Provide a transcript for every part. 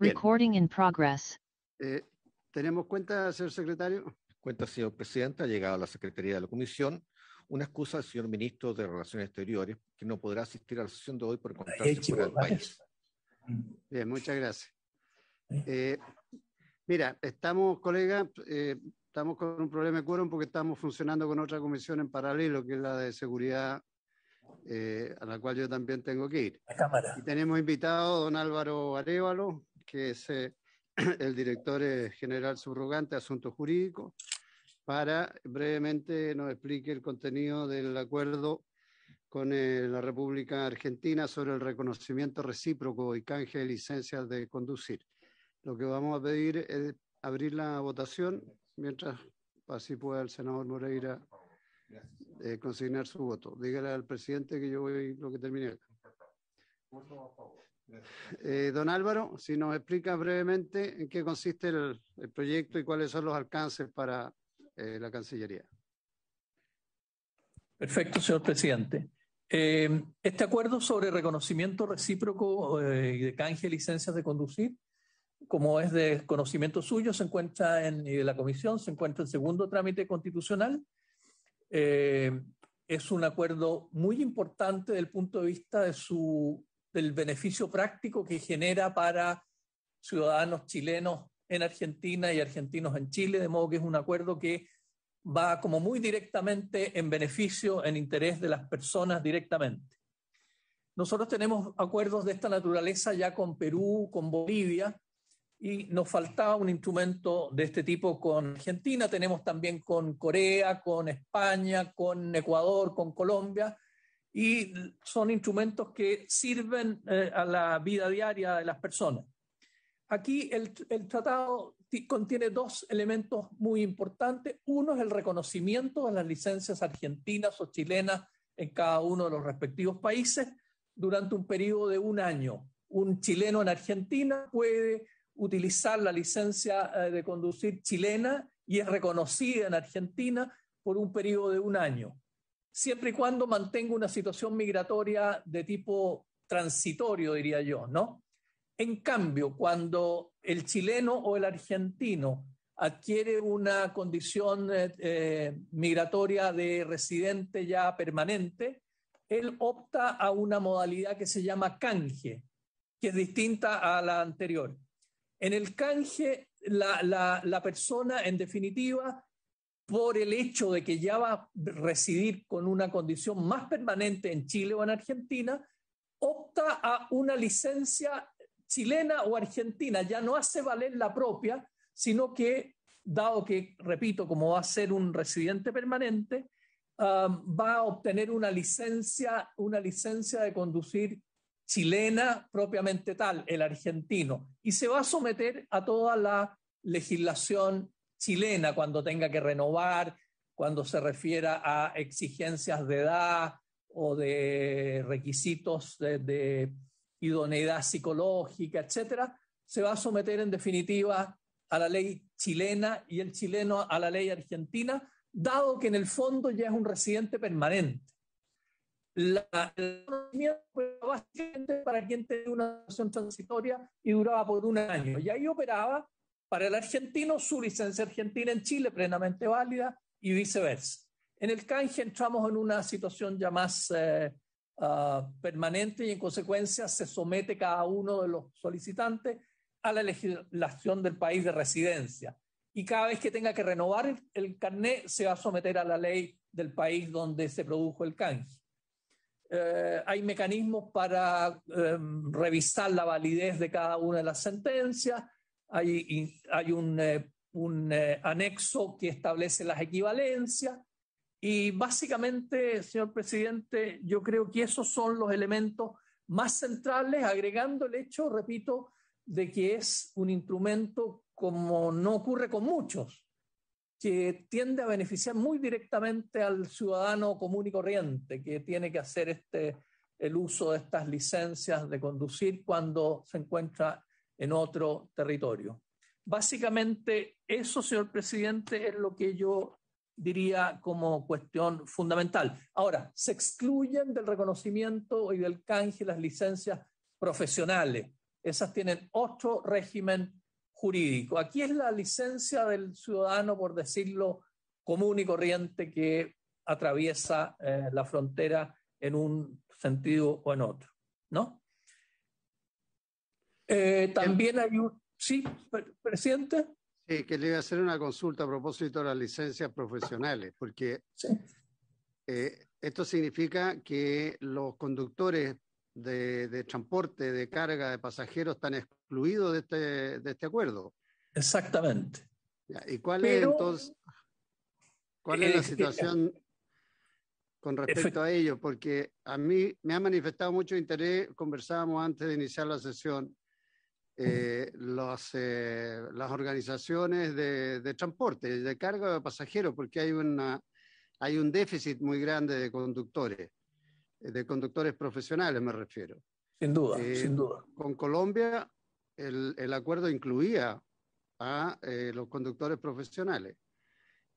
Recording in progress. Eh, ¿Tenemos cuenta, señor secretario? Cuenta, señor presidente. Ha llegado a la Secretaría de la Comisión una excusa del señor ministro de Relaciones Exteriores que no podrá asistir a la sesión de hoy por encontrarse fuera país. Bien, muchas gracias. Eh, mira, estamos, colega, eh, estamos con un problema de quórum porque estamos funcionando con otra comisión en paralelo, que es la de seguridad a la cual yo también tengo que ir. Y tenemos invitado a don Álvaro Arevalo, que es eh, el director eh, general subrogante de Asuntos Jurídicos, para brevemente nos explique el contenido del acuerdo con eh, la República Argentina sobre el reconocimiento recíproco y canje de licencias de conducir. Lo que vamos a pedir es abrir la votación mientras así pueda el senador Moreira consignar su voto. Dígale al presidente que yo voy lo que termine. Eh, don Álvaro, si nos explica brevemente en qué consiste el, proyecto y cuáles son los alcances para eh, la Cancillería. Perfecto, señor presidente. Eh, este acuerdo sobre reconocimiento recíproco de canje de licencias de conducir, como es de conocimiento suyo, se encuentra en la Comisión, se encuentra en segundo trámite constitucional. es un acuerdo muy importante desde el punto de vista de su del beneficio práctico que genera para ciudadanos chilenos en Argentina y argentinos en Chile, de modo que es un acuerdo que va como muy directamente en beneficio, en interés de las personas directamente. Nosotros tenemos acuerdos de esta naturaleza ya con Perú, con Bolivia, y nos faltaba un instrumento de este tipo con Argentina, tenemos también con Corea, con España, con Ecuador, con Colombia, y son instrumentos que sirven eh, a la vida diaria de las personas. Aquí el, el tratado contiene dos elementos muy importantes. Uno es el reconocimiento de las licencias argentinas o chilenas en cada uno de los respectivos países durante un periodo de un año. Un chileno en Argentina puede utilizar la licencia eh, de conducir chilena y es reconocida en Argentina por un periodo de un año siempre y cuando mantenga una situación migratoria de tipo transitorio, diría yo, ¿no? En cambio, cuando el chileno o el argentino adquiere una condición eh, eh, migratoria de residente ya permanente, él opta a una modalidad que se llama canje, que es distinta a la anterior. En el canje, la persona, en definitiva, por el hecho de que ya va a residir con una condición más permanente en Chile o en Argentina, opta a una licencia chilena o argentina, ya no hace valer la propia, sino que, dado que, repito, como va a ser un residente permanente, um, va a obtener una licencia, una licencia de conducir chilena propiamente tal, el argentino, y se va a someter a toda la legislación chilena cuando tenga que renovar, cuando se refiera a exigencias de edad o de requisitos de, idoneidad psicológica, etcétera, se va a someter en definitiva a la ley chilena y el chileno a la ley argentina, dado que en el fondo ya es un residente permanente. La, bastante para quien tenía una situación transitoria y duraba por un año. Y ahí operaba para el argentino, su licencia argentina en Chile plenamente válida y viceversa. En el canje entramos en una situación ya más eh, ah, permanente y en consecuencia se somete cada uno de los solicitantes a la legislación del país de residencia. Y cada vez que tenga que renovar el, carné, carnet, se va a someter a la ley del país donde se produjo el canje. Eh, hay mecanismos para eh, revisar la validez de cada una de las sentencias, hay, un, eh, eh, anexo que establece las equivalencias y básicamente, señor presidente, yo creo que esos son los elementos más centrales, agregando el hecho, repito, de que es un instrumento como no ocurre con muchos, que tiende a beneficiar muy directamente al ciudadano común y corriente que tiene que hacer este, el uso de estas licencias de conducir cuando se encuentra en otro territorio. Básicamente eso, señor presidente, es lo que yo diría como cuestión fundamental. Ahora, se excluyen del reconocimiento y del canje las licencias profesionales. Esas tienen otro régimen jurídico. Aquí es la licencia del ciudadano, por decirlo, común y corriente que atraviesa eh, la frontera en un sentido o en otro, ¿no? Eh, también hay un... Sí, presidente. Sí, que le voy a hacer una consulta a propósito de las licencias profesionales, porque eh, esto significa que los conductores de, transporte, de carga, de pasajeros están excluidos de este, de este acuerdo. Exactamente. ¿Y cuál es entonces cuál es la eh, situación con respecto a ello? Porque a mí me ha manifestado mucho interés, conversábamos antes de iniciar la sesión, eh, eh, las organizaciones de, de, transporte, de carga de pasajeros, porque hay, una, hay un déficit muy grande de conductores, eh, de conductores profesionales me refiero. Sin duda, sin duda. Con Colombia el, el acuerdo incluía a los conductores profesionales.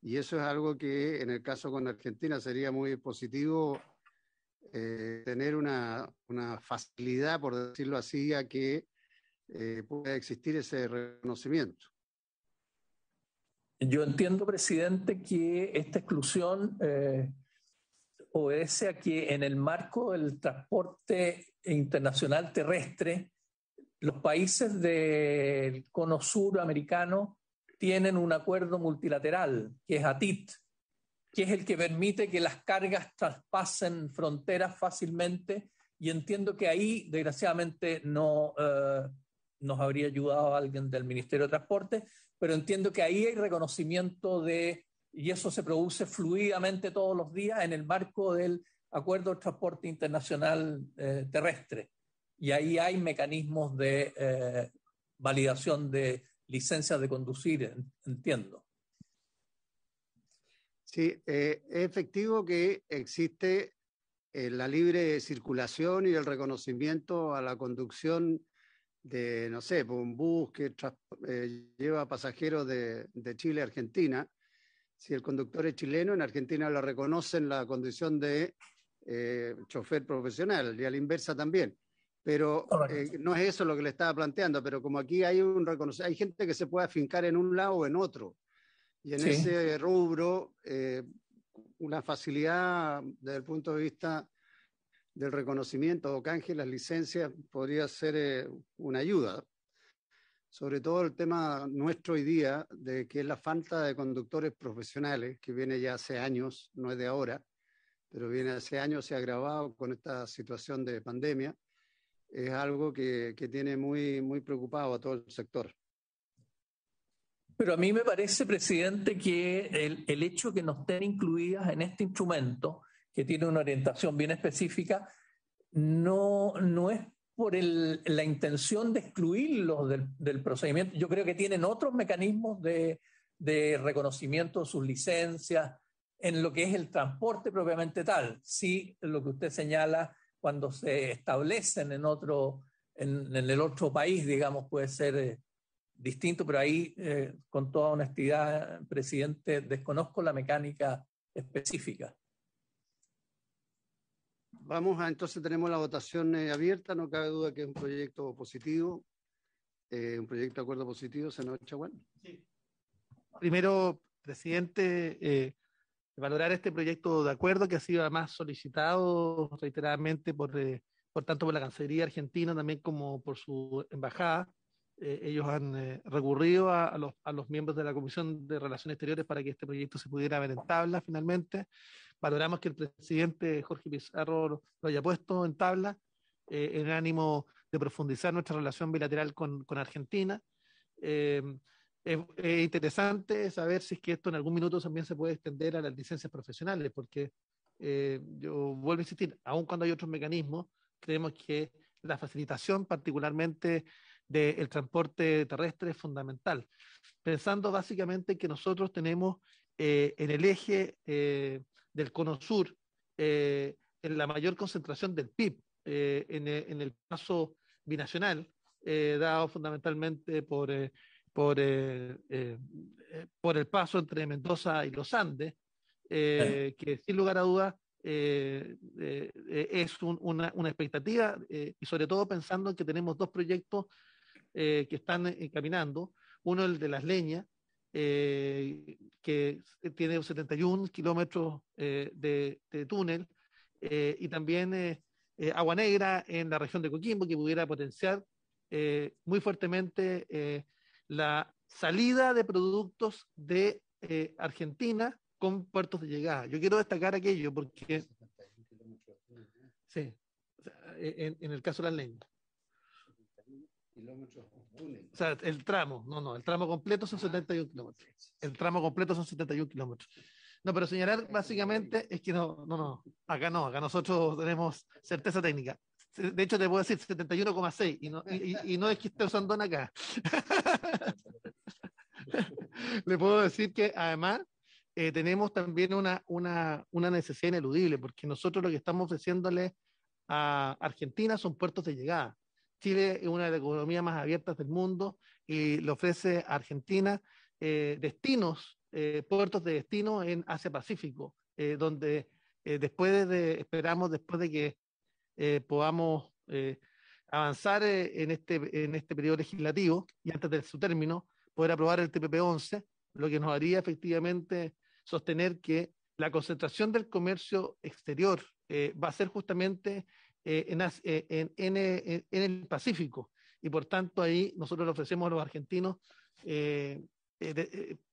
Y eso es algo que en el caso con Argentina sería muy positivo tener una, una facilidad, por decirlo así, a que eh, Puede existir ese reconocimiento. Yo entiendo, presidente, que esta exclusión eh, obedece a que en el marco del transporte internacional terrestre, los países del cono sur americano tienen un acuerdo multilateral, que es ATIT, que es el que permite que las cargas traspasen fronteras fácilmente. Y entiendo que ahí, desgraciadamente, no, eh, nos habría ayudado alguien del Ministerio de Transporte, pero entiendo que ahí hay reconocimiento de, y eso se produce fluidamente todos los días en el marco del Acuerdo de Transporte Internacional eh, Terrestre. Y ahí hay mecanismos de eh, validación de licencias de conducir, entiendo. Sí, eh, es efectivo que existe la libre circulación y el reconocimiento a la conducción de, no sé, pues, un bus que eh, lleva pasajeros de, de, Chile a Argentina, si el conductor es chileno, en Argentina lo reconocen la condición de eh, chofer profesional y a la inversa también. Pero eh, no es eso lo que le estaba planteando, pero como aquí hay un hay gente que se puede afincar en un lado o en otro. Y en ese rubro, una facilidad desde el punto de vista del reconocimiento o canje las licencias podría ser eh, una ayuda. Sobre todo el tema nuestro hoy día, de que es la falta de conductores profesionales, que viene ya hace años, no es de ahora, pero viene hace años, se ha agravado con esta situación de pandemia, es algo que, tiene muy, muy preocupado a todo el sector. Pero a mí me parece, presidente, que el, el hecho que no estén incluidas en este instrumento que tiene una orientación bien específica, no, no es por la intención de excluirlos del, procedimiento. Yo creo que tienen otros mecanismos de, reconocimiento de sus licencias, en lo que es el transporte propiamente tal. Sí, lo que usted señala cuando se establecen en otro, en, el otro país, digamos, puede ser eh, distinto, pero ahí, eh, con toda honestidad, presidente, desconozco la mecánica específica vamos a, entonces tenemos la votación eh, abierta, no cabe duda que es un proyecto positivo, eh, un proyecto de acuerdo positivo, senador bueno. Sí. Primero, presidente, eh, valorar este proyecto de acuerdo que ha sido además solicitado reiteradamente por, eh, por tanto por la Cancillería Argentina, también como por su embajada. Eh, ellos han recurrido a, a, los, a los miembros de la Comisión de Relaciones Exteriores para que este proyecto se pudiera ver en tabla finalmente valoramos que el presidente Jorge Pizarro lo, haya puesto en tabla, eh, en ánimo de profundizar nuestra relación bilateral con, Argentina. Eh, es, interesante saber si es que esto en algún minuto también se puede extender a las licencias profesionales, porque eh, yo vuelvo a insistir, aun cuando hay otros mecanismos, creemos que la facilitación particularmente del transporte terrestre es fundamental, pensando básicamente que nosotros tenemos en el eje eh, del Cono Sur eh, en la mayor concentración del PIB eh, eh, en, el paso binacional, eh, dado fundamentalmente por, eh, por, por el paso entre Mendoza y los Andes, que sin lugar a dudas es una, una, expectativa y sobre todo pensando que tenemos dos proyectos que están encaminando, uno el de las leñas eh, que tiene 71 kilómetros eh, de, túnel, eh, y también agua negra en la región de Coquimbo, que pudiera potenciar muy fuertemente la salida de productos de Argentina con puertos de llegada. Yo quiero destacar aquello porque... Sí, e, en, en el caso de las leñas kilómetros O sea, el tramo, no, no, el tramo completo son 71 ah, kilómetros. El tramo completo son 71 kilómetros. No, pero señalar básicamente es que no, no, no, acá no, acá nosotros tenemos certeza técnica. De hecho, te puedo decir 71,6 y no, y, y no es que esté usando acá. Le puedo decir que además eh, tenemos también una, una, una necesidad ineludible, porque nosotros lo que estamos ofreciéndole a Argentina son puertos de llegada. Chile es una de las economías más abiertas del mundo y le ofrece a Argentina eh, destinos, eh, puertos de destino en Asia-Pacífico, eh, donde después de, esperamos, después de que podamos avanzar en, este, en este periodo legislativo y antes de su término, poder aprobar el TPP-11, lo que nos haría efectivamente sostener que la concentración del comercio exterior va a ser justamente eh, eh, eh, en, el Pacífico. Y por tanto ahí nosotros le ofrecemos a los argentinos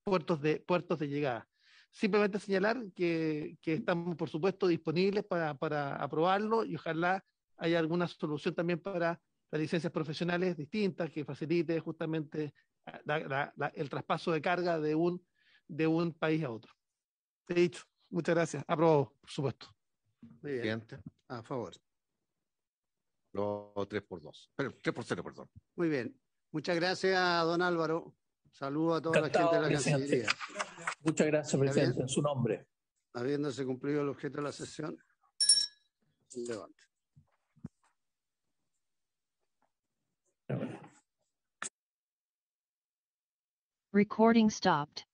puertos, de, puertos de llegada. Simplemente señalar que, que estamos, por supuesto, disponibles para, aprobarlo y ojalá haya alguna solución también para las licencias profesionales distintas que facilite justamente ah, el traspaso de carga de un, de un país a otro. he dicho. Muchas gracias. Aprobado, por supuesto. Muy bien. A favor. Los 3 por 2. 3 por 0, perdón. Muy bien. Muchas gracias, don Álvaro. saludo a toda la gente de la Cancillería. Muchas gracias, presidente, en su nombre. Habiéndose cumplido el objeto de la sesión, levante. Recording stopped.